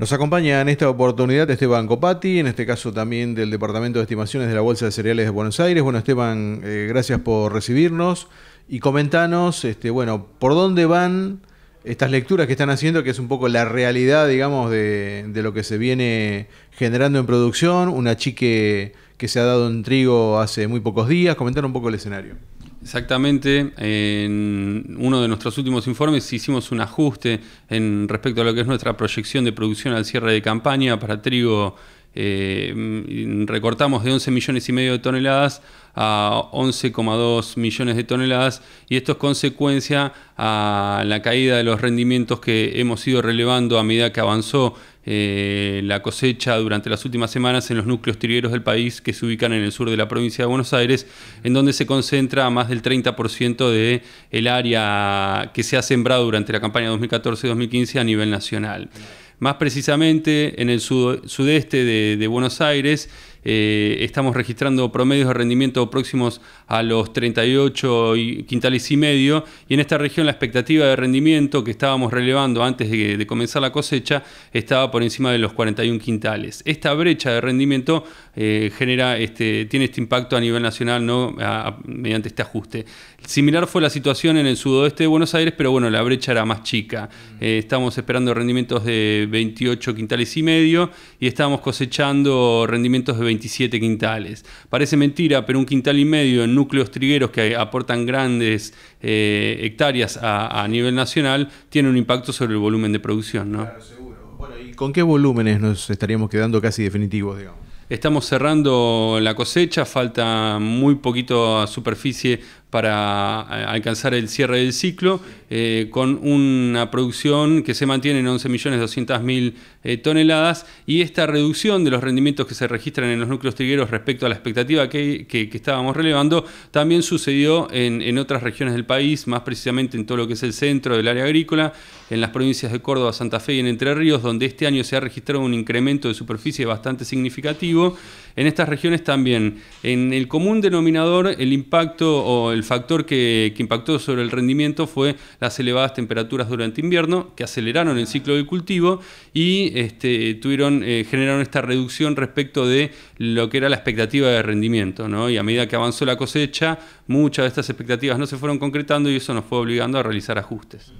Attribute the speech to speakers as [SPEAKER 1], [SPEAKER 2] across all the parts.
[SPEAKER 1] Nos acompaña en esta oportunidad Esteban Copati, en este caso también del Departamento de Estimaciones de la Bolsa de Cereales de Buenos Aires. Bueno, Esteban, eh, gracias por recibirnos y comentanos, este, bueno, por dónde van estas lecturas que están haciendo, que es un poco la realidad, digamos, de, de lo que se viene generando en producción, una chique que se ha dado en trigo hace muy pocos días. Comentar un poco el escenario.
[SPEAKER 2] Exactamente. En uno de nuestros últimos informes hicimos un ajuste en respecto a lo que es nuestra proyección de producción al cierre de campaña para trigo. Eh, recortamos de 11 millones y medio de toneladas a 11,2 millones de toneladas y esto es consecuencia a la caída de los rendimientos que hemos ido relevando a medida que avanzó eh, la cosecha durante las últimas semanas en los núcleos trigueros del país que se ubican en el sur de la provincia de Buenos Aires, en donde se concentra más del 30% del el área que se ha sembrado durante la campaña 2014-2015 a nivel nacional. Más precisamente en el sudeste de Buenos Aires, eh, estamos registrando promedios de rendimiento próximos a los 38 quintales y medio, y en esta región la expectativa de rendimiento que estábamos relevando antes de, comenzar la cosecha estaba por encima de los 41 quintales. Esta brecha de rendimiento eh, genera este, tiene este impacto a nivel nacional ¿no? mediante este ajuste. Similar fue la situación en el sudoeste de Buenos Aires, pero bueno, la brecha era más chica. Mm. Eh, estamos esperando rendimientos de 28 quintales y medio y estábamos cosechando rendimientos de 27 quintales. Parece mentira, pero un quintal y medio en núcleos trigueros que aportan grandes eh, hectáreas a, nivel nacional tiene un impacto sobre el volumen de producción. Claro, seguro.
[SPEAKER 1] Bueno, ¿y con qué volúmenes nos estaríamos quedando casi definitivos,
[SPEAKER 2] Estamos cerrando la cosecha, falta muy poquito a superficie para eh, alcanzar el cierre del ciclo, eh, con una producción que se mantiene en 11.200.000 eh, toneladas y esta reducción de los rendimientos que se registran en los núcleos trigueros respecto a la expectativa que, estábamos relevando, también sucedió en, en, otras regiones del país, más precisamente en todo lo que es el centro del área agrícola, en las provincias de Córdoba, Santa Fe y en Entre Ríos, donde este año se ha registrado un incremento de superficie bastante significativo. En estas regiones también, en el común denominador, el impacto o el el factor que, impactó sobre el rendimiento fue las elevadas temperaturas durante invierno, que aceleraron el ciclo del cultivo y este, tuvieron, eh, generaron esta reducción respecto de lo que era la expectativa de rendimiento. Y a medida que avanzó la cosecha, muchas de estas expectativas no se fueron concretando y eso nos fue obligando a realizar ajustes.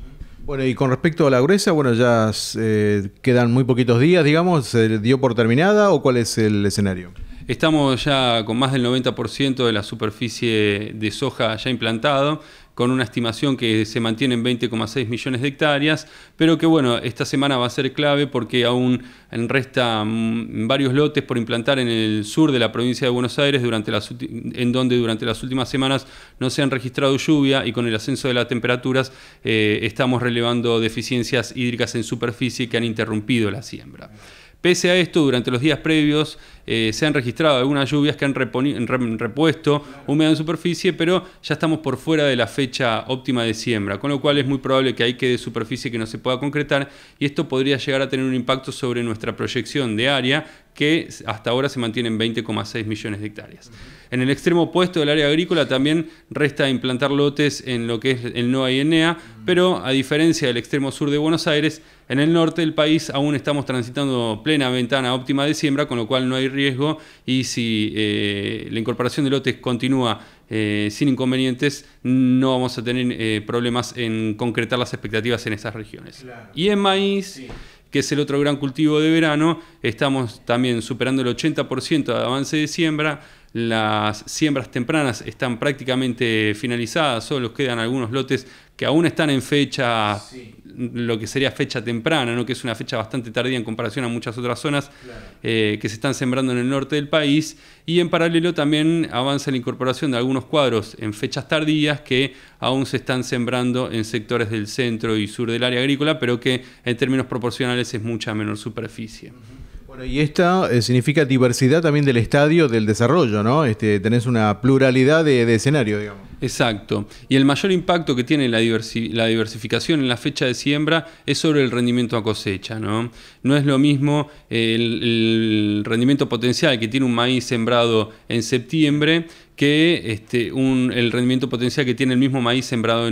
[SPEAKER 1] Bueno, y con respecto a la gruesa, bueno, ya eh, quedan muy poquitos días, digamos, ¿se dio por terminada o cuál es el escenario?
[SPEAKER 2] Estamos ya con más del 90% de la superficie de soja ya implantado, con una estimación que se mantiene en 20,6 millones de hectáreas, pero que bueno, esta semana va a ser clave porque aún restan mm, varios lotes por implantar en el sur de la provincia de Buenos Aires, en donde durante las últimas semanas no se han registrado lluvia y con el ascenso de las temperaturas eh, estamos relevando deficiencias hídricas en superficie que han interrumpido la siembra. Pese a esto, durante los días previos eh, se han registrado algunas lluvias que han repuesto humedad en superficie, pero ya estamos por fuera de la fecha óptima de siembra, con lo cual es muy probable que ahí quede superficie que no se pueda concretar y esto podría llegar a tener un impacto sobre nuestra proyección de área que hasta ahora se en 20,6 millones de hectáreas. En el extremo opuesto del área agrícola también resta implantar lotes en lo que es el NOA y ENEA, pero a diferencia del extremo sur de Buenos Aires, en el norte del país aún estamos transitando plena ventana óptima de siembra, con lo cual no hay riesgo riesgo y si eh, la incorporación de lotes continúa eh, sin inconvenientes, no vamos a tener eh, problemas en concretar las expectativas en esas regiones. Y en maíz... que es el otro gran cultivo de verano, estamos también superando el 80% de avance de siembra, las siembras tempranas están prácticamente finalizadas, solo quedan algunos lotes que aún están en fecha lo que sería fecha temprana, ¿no? que es una fecha bastante tardía en comparación a muchas otras zonas eh, que se están sembrando en el norte del país. Y en paralelo también avanza la incorporación de algunos cuadros en fechas tardías que aún se están sembrando en sectores del centro y sur del área agrícola, pero que en términos proporcionales es mucha menor superficie.
[SPEAKER 1] Bueno, y esta eh, significa diversidad también del estadio del desarrollo, ¿no? Este, tenés una pluralidad de, de escenario, digamos.
[SPEAKER 2] Exacto. Y el mayor impacto que tiene la, la, diversificación en la fecha de siembra es sobre el rendimiento a cosecha. No, no es lo mismo el, el rendimiento potencial que tiene un maíz sembrado en septiembre que este, el rendimiento potencial que tiene el mismo maíz sembrado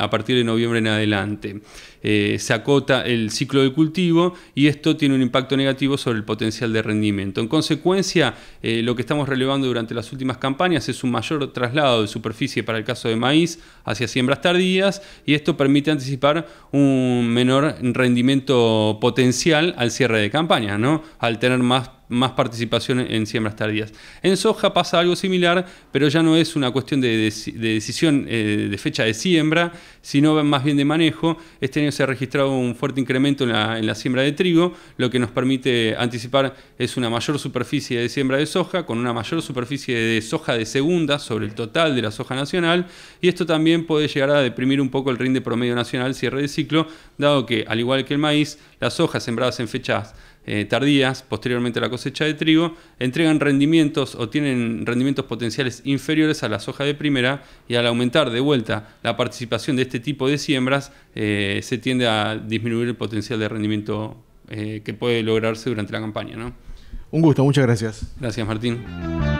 [SPEAKER 2] a partir de noviembre en adelante. Eh, se acota el ciclo de cultivo y esto tiene un impacto negativo sobre el potencial de rendimiento. En consecuencia, eh, lo que estamos relevando durante las últimas campañas es un mayor traslado de superficie para el caso de maíz hacia siembras tardías y esto permite anticipar un menor rendimiento potencial al cierre de campaña, ¿no? al tener más más participación en siembras tardías. En soja pasa algo similar, pero ya no es una cuestión de, decisión eh, de fecha de siembra, sino más bien de manejo. Este año se ha registrado un fuerte incremento en la, siembra de trigo, lo que nos permite anticipar es una mayor superficie de siembra de soja, con una mayor superficie de soja de segunda sobre el total de la soja nacional, y esto también puede llegar a deprimir un poco el rinde promedio nacional cierre de ciclo, dado que, al igual que el maíz, las hojas sembradas en fechas eh, tardías posteriormente a la cosecha de trigo entregan rendimientos o tienen rendimientos potenciales inferiores a la soja de primera y al aumentar de vuelta la participación de este tipo de siembras eh, se tiende a disminuir el potencial de rendimiento eh, que puede lograrse durante la campaña.
[SPEAKER 1] Un gusto, muchas gracias.
[SPEAKER 2] Gracias Martín.